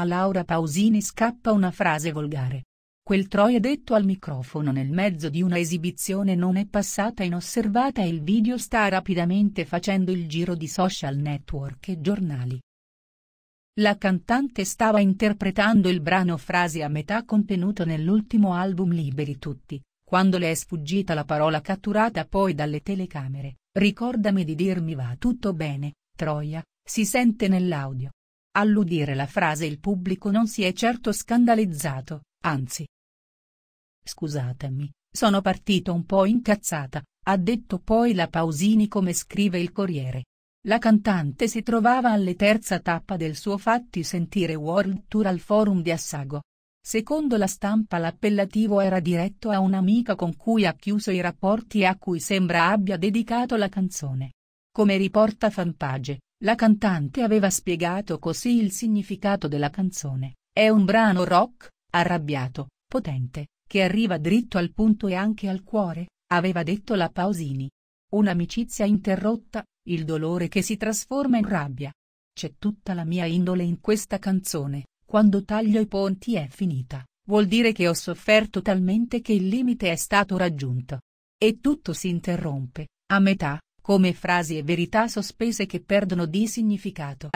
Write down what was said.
A Laura Pausini scappa una frase volgare. Quel troia detto al microfono nel mezzo di una esibizione non è passata inosservata e il video sta rapidamente facendo il giro di social network e giornali. La cantante stava interpretando il brano Frasi a metà contenuto nell'ultimo album Liberi Tutti, quando le è sfuggita la parola catturata poi dalle telecamere, ricordami di dirmi va tutto bene, Troia, si sente nell'audio. All'udire la frase il pubblico non si è certo scandalizzato, anzi. Scusatemi, sono partito un po' incazzata, ha detto poi la Pausini come scrive il Corriere. La cantante si trovava alle terza tappa del suo Fatti sentire World Tour al forum di Assago. Secondo la stampa l'appellativo era diretto a un'amica con cui ha chiuso i rapporti e a cui sembra abbia dedicato la canzone. Come riporta Fanpage, la cantante aveva spiegato così il significato della canzone, è un brano rock, arrabbiato, potente, che arriva dritto al punto e anche al cuore, aveva detto la Pausini. Un'amicizia interrotta, il dolore che si trasforma in rabbia. C'è tutta la mia indole in questa canzone, quando taglio i ponti è finita, vuol dire che ho sofferto talmente che il limite è stato raggiunto. E tutto si interrompe, a metà, come frasi e verità sospese che perdono di significato.